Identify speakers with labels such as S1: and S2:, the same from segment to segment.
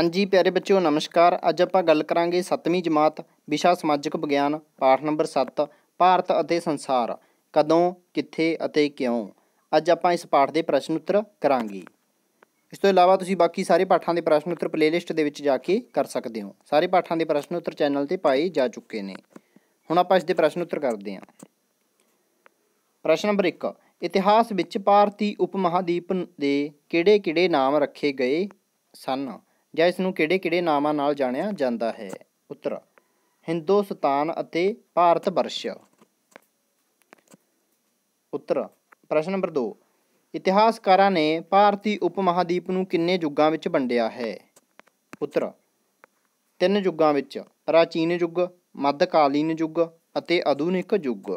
S1: ਹਾਂਜੀ ਪਿਆਰੇ ਬੱਚਿਓ ਨਮਸਕਾਰ ਅੱਜ ਆਪਾਂ ਗੱਲ ਕਰਾਂਗੇ 7ਵੀਂ ਜਮਾਤ ਵਿਸ਼ਾ ਸਮਾਜਿਕ ਵਿਗਿਆਨ ਪਾਠ ਨੰਬਰ 7 ਭਾਰਤ ਅਤੇ ਸੰਸਾਰ ਕਦੋਂ ਕਿੱਥੇ ਅਤੇ ਕਿਉਂ ਅੱਜ ਆਪਾਂ ਇਸ ਪਾਠ ਦੇ ਪ੍ਰਸ਼ਨ ਉੱਤਰ ਕਰਾਂਗੇ ਇਸ ਤੋਂ ਇਲਾਵਾ ਤੁਸੀਂ ਬਾਕੀ ਸਾਰੇ ਪਾਠਾਂ ਦੇ ਪ੍ਰਸ਼ਨ ਉੱਤਰ ਪਲੇਲਿਸਟ ਦੇ ਵਿੱਚ ਜਾ ਕੇ ਕਰ ਸਕਦੇ ਹੋ ਸਾਰੇ ਪਾਠਾਂ ਦੇ ਪ੍ਰਸ਼ਨ ਉੱਤਰ ਚੈਨਲ ਤੇ ਪਾਏ ਜਾ ਚੁੱਕੇ ਨੇ ਹੁਣ ਆਪਾਂ ਇਸ ਦੇ ਪ੍ਰਸ਼ਨ ਉੱਤਰ ਕਰਦੇ ਹਾਂ ਪ੍ਰਸ਼ਨ ਨੰਬਰ 1 ਇਤਿਹਾਸ ਵਿੱਚ ਭਾਰਤੀ ਉਪਮਹਾਦੀਪ ਦੇ ਕਿਹੜੇ-ਕਿਹੜੇ ਨਾਮ ਰੱਖੇ ਗਏ ਸਨ ਜਾਂ ਇਸ ਨੂੰ ਕਿਹੜੇ-ਕਿਹੜੇ ਨਾਵਾਂ ਨਾਲ ਜਾਣਿਆ ਜਾਂਦਾ ਹੈ ਉੱਤਰ ਹਿੰਦੁਸਤਾਨ ਅਤੇ ਭਾਰਤ ਵਰਸ਼ ਉੱਤਰ ਪ੍ਰਸ਼ਨ ਨੰਬਰ 2 ਇਤਿਹਾਸਕਾਰਾਂ ਨੇ ਭਾਰਤੀ ਉਪ ਮਹਾਦੀਪ ਨੂੰ ਕਿੰਨੇ ਯੁੱਗਾਂ ਵਿੱਚ ਵੰਡਿਆ ਹੈ ਉੱਤਰ ਤਿੰਨ ਯੁੱਗਾਂ ਵਿੱਚ ਪ੍ਰਾਚੀਨ ਯੁੱਗ ਮੱਧਕਾਲੀਨ ਯੁੱਗ ਅਤੇ ਆਧੁਨਿਕ ਯੁੱਗ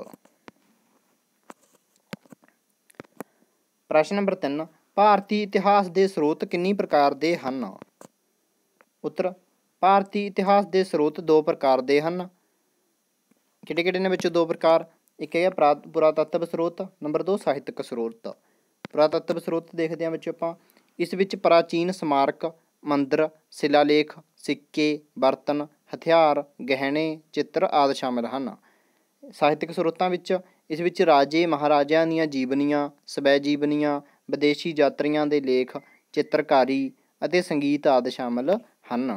S1: ਪ੍ਰਸ਼ਨ ਨੰਬਰ 3 ਭਾਰਤੀ ਇਤਿਹਾਸ ਦੇ ਸਰੋਤ ਕਿੰਨੀ ਪ੍ਰਕਾਰ ਦੇ ਹਨ ਉੱਤਰ ਭਾਰਤੀ ਇਤਿਹਾਸ ਦੇ ਸਰੋਤ ਦੋ ਪ੍ਰਕਾਰ ਦੇ ਹਨ ਕਿਹੜੇ ਕਿਹੜੇ ਨੇ ਵਿੱਚੋਂ ਦੋ ਪ੍ਰਕਾਰ ਇੱਕ ਹੈ ਪੁਰਾਤੱਤਵ ਸਰੋਤ ਨੰਬਰ 2 ਸਾਹਿਤਕ ਸਰੋਤ ਪੁਰਾਤੱਤਵ ਸਰੋਤ ਦੇਖਦੇ ਹਾਂ ਵਿੱਚ ਆਪਾਂ ਇਸ ਵਿੱਚ ਪ੍ਰਾਚੀਨ ਸਮਾਰਕ ਮੰਦਰ ਸਿਲਾਲੇਖ ਸਿੱਕੇ ਬਰਤਨ ਹਥਿਆਰ ਗਹਿਣੇ ਚਿੱਤਰ ਆਦਿ ਸ਼ਾਮਿਲ ਹਨ ਸਾਹਿਤਕ ਸਰੋਤਾਂ ਵਿੱਚ ਇਸ ਵਿੱਚ ਰਾਜੇ ਮਹਾਰਾਜਿਆਂ ਦੀਆਂ ਜੀਵਨੀਆਂ ਸਵੈ ਜੀਵਨੀਆਂ ਵਿਦੇਸ਼ੀ ਯਾਤਰੀਆਂ ਦੇ ਲੇਖ ਚਿੱਤਰਕਾਰੀ ਅਤੇ ਸੰਗੀਤ ਆਦਿ ਸ਼ਾਮਿਲ ਹਨ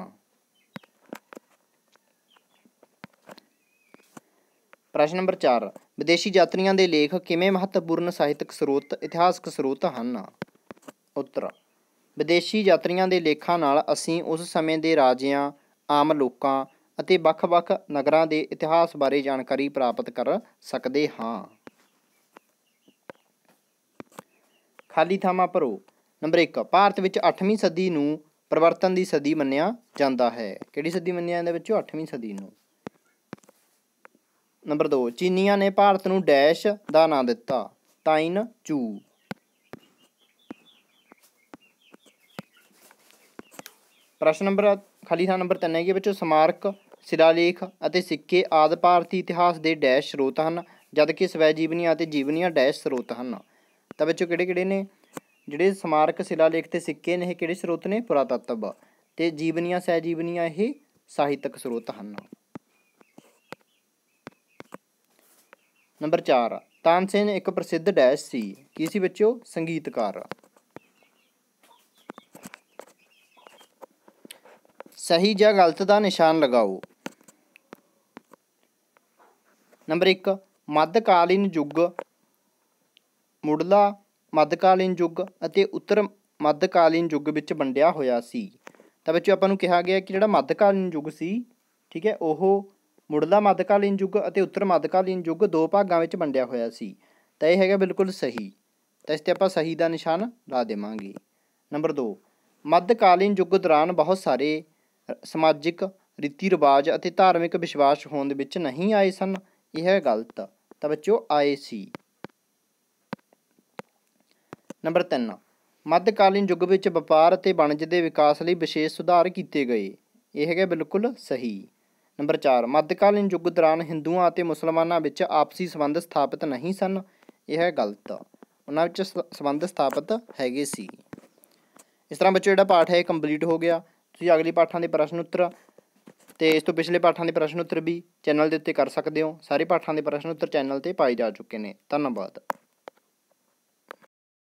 S1: ਪ੍ਰਸ਼ਨ ਨੰਬਰ 4 ਵਿਦੇਸ਼ੀ ਯਾਤਰੀਆਂ ਦੇ ਲੇਖ ਕਿਵੇਂ ਮਹੱਤਵਪੂਰਨ ਸਾਹਿਤਕ ਸਰੋਤ ਇਤਿਹਾਸਕ ਸਰੋਤ ਹਨ ਉੱਤਰ ਵਿਦੇਸ਼ੀ ਯਾਤਰੀਆਂ ਦੇ ਲੇਖਾਂ ਨਾਲ ਅਸੀਂ ਉਸ ਸਮੇਂ ਦੇ ਰਾਜਿਆਂ ਆਮ ਲੋਕਾਂ ਅਤੇ ਵੱਖ-ਵੱਖ ਨਗਰਾਂ ਦੇ ਇਤਿਹਾਸ ਬਾਰੇ ਜਾਣਕਾਰੀ ਪ੍ਰਾਪਤ ਕਰ ਸਕਦੇ ਹਾਂ ਖਾਲੀ ਥਾਮਾ ਭਰੋ ਨੰਬਰ 1 ਭਾਰਤ ਵਿੱਚ 8ਵੀਂ ਸਦੀ ਨੂੰ ਪਰਵਰਤਨ ਦੀ ਸਦੀ ਮੰਨਿਆ ਜਾਂਦਾ ਹੈ ਕਿਹੜੀ ਸਦੀ ਮੰਨਿਆ ਜਾਂਦਾ ਵਿੱਚੋਂ 8ਵੀਂ ਸਦੀ ਨੂੰ ਨੰਬਰ 2 ਚੀਨੀਆਂ ਨੇ ਭਾਰਤ ਨੂੰ ਡੈਸ਼ ਦਾ ਨਾਮ ਦਿੱਤਾ ਤਾਈਨ ਚੂ ਪ੍ਰਸ਼ਨ ਨੰਬਰ ਖਾਲੀ ਥਾਂ ਨੰਬਰ 3 ਹੈ ਕਿ ਵਿੱਚੋਂ ਸਮਾਰਕ ਸਿਲਾਲੇਖ ਅਤੇ ਸਿੱਕੇ ਆਦ ਭਾਰਤੀ ਇਤਿਹਾਸ ਦੇ ਡੈਸ਼ ਸਰੋਤ ਹਨ ਜਦਕਿ ਸਵੈ ਜੀਵਨੀਆਂ ਅਤੇ ਜੀਵਨੀਆਂ ਡੈਸ਼ ਸਰੋਤ ਹਨ ਤਾਂ ਵਿੱਚੋਂ ਕਿਹੜੇ ਕਿਹੜੇ ਨੇ ਜਿਹੜੇ ਸਮਾਰਕ ਸਿਲਾ ਲੇਖ ਤੇ ਸਿੱਕੇ ਨੇ ਇਹ ਕਿਹੜੇ ਸਰੋਤ ਨੇ ਪੁਰਾਤੱਤਵ ਤੇ ਜੀਵਨੀਆਂ ਜੀਵਨੀਆਂ ਇਹ ਸਾਹਿਤਕ ਸਰੋਤ ਹਨ ਨੰਬਰ 4 ਤਾਨਸੇਨ ਇੱਕ ਪ੍ਰਸਿੱਧ ਡੈਸ਼ ਸੀ ਕੀ ਸੀ ਬੱਚਿਓ ਸੰਗੀਤਕਾਰ ਸਹੀ ਜਾਂ ਗਲਤ ਦਾ ਨਿਸ਼ਾਨ ਲਗਾਓ ਨੰਬਰ 1 ਮੱਧਕਾਲੀਨ ਯੁੱਗ ਮੁੱਢਲਾ ਮੱਧਕਾਲੀਨ ਯੁੱਗ ਅਤੇ ਉੱਤਰ ਮੱਧਕਾਲੀਨ ਯੁੱਗ ਵਿੱਚ ਵੰਡਿਆ ਹੋਇਆ ਸੀ ਤਾਂ ਬੱਚਿਓ ਆਪਾਂ ਨੂੰ ਕਿਹਾ ਗਿਆ ਕਿ ਜਿਹੜਾ ਮੱਧਕਾਲੀਨ ਯੁੱਗ ਸੀ ਠੀਕ ਹੈ ਉਹ ਮੁੱਢਲਾ ਮੱਧਕਾਲੀਨ ਯੁੱਗ ਅਤੇ ਉੱਤਰ ਮੱਧਕਾਲੀਨ ਯੁੱਗ ਦੋ ਭਾਗਾਂ ਵਿੱਚ ਵੰਡਿਆ ਹੋਇਆ ਸੀ ਤਾਂ ਇਹ ਹੈਗਾ ਬਿਲਕੁਲ ਸਹੀ ਤਾਂ ਇਸ ਤੇ ਆਪਾਂ ਸਹੀ ਦਾ ਨਿਸ਼ਾਨ ਲਾ ਦੇਵਾਂਗੇ ਨੰਬਰ 2 ਮੱਧਕਾਲੀਨ ਯੁੱਗ ਦੌਰਾਨ ਬਹੁਤ ਸਾਰੇ ਸਮਾਜਿਕ ਰੀਤੀ ਰਿਵਾਜ ਅਤੇ ਧਾਰਮਿਕ ਵਿਸ਼ਵਾਸ ਹੋਂਦ ਵਿੱਚ ਨਹੀਂ ਆਏ ਸਨ ਇਹ ਗਲਤ ਤਾਂ ਬੱਚਿਓ ਆਏ ਸੀ ਨੰਬਰ 3 ਮੱਧਕਾਲੀਨ ਯੁੱਗ ਵਿੱਚ ਵਪਾਰ ਅਤੇ ਵਣਜ ਦੇ ਵਿਕਾਸ ਲਈ ਵਿਸ਼ੇਸ਼ ਸੁਧਾਰ ਕੀਤੇ ਗਏ ਇਹ ਹੈਗਾ ਬਿਲਕੁਲ ਸਹੀ ਨੰਬਰ 4 ਮੱਧਕਾਲੀਨ ਯੁੱਗ ਦੌਰਾਨ ਹਿੰਦੂਆਂ ਅਤੇ ਮੁਸਲਮਾਨਾਂ ਵਿੱਚ ਆਪਸੀ ਸੰਬੰਧ ਸਥਾਪਿਤ ਨਹੀਂ ਸਨ ਇਹ ਹੈ ਗਲਤ ਉਹਨਾਂ ਵਿੱਚ ਸੰਬੰਧ ਸਥਾਪਿਤ ਹੈਗੇ ਸੀ ਇਸ ਤਰ੍ਹਾਂ ਬੱਚੇ ਜਿਹੜਾ ਪਾਠ ਹੈ ਇਹ ਕੰਪਲੀਟ ਹੋ ਗਿਆ ਤੁਸੀਂ ਅਗਲੀ ਪਾਠਾਂ ਦੇ ਪ੍ਰਸ਼ਨ ਉੱਤਰ ਤੇ ਇਸ ਤੋਂ ਪਿਛਲੇ ਪਾਠਾਂ ਦੇ ਪ੍ਰਸ਼ਨ ਉੱਤਰ ਵੀ ਚੈਨਲ ਦੇ ਉੱਤੇ ਕਰ ਸਕਦੇ ਹੋ ਸਾਰੇ ਪਾਠਾਂ ਦੇ ਪ੍ਰਸ਼ਨ ਉੱਤਰ ਚੈਨਲ ਤੇ ਪਾਈ ਜਾ ਚੁੱਕੇ ਨੇ ਧੰਨਵਾਦ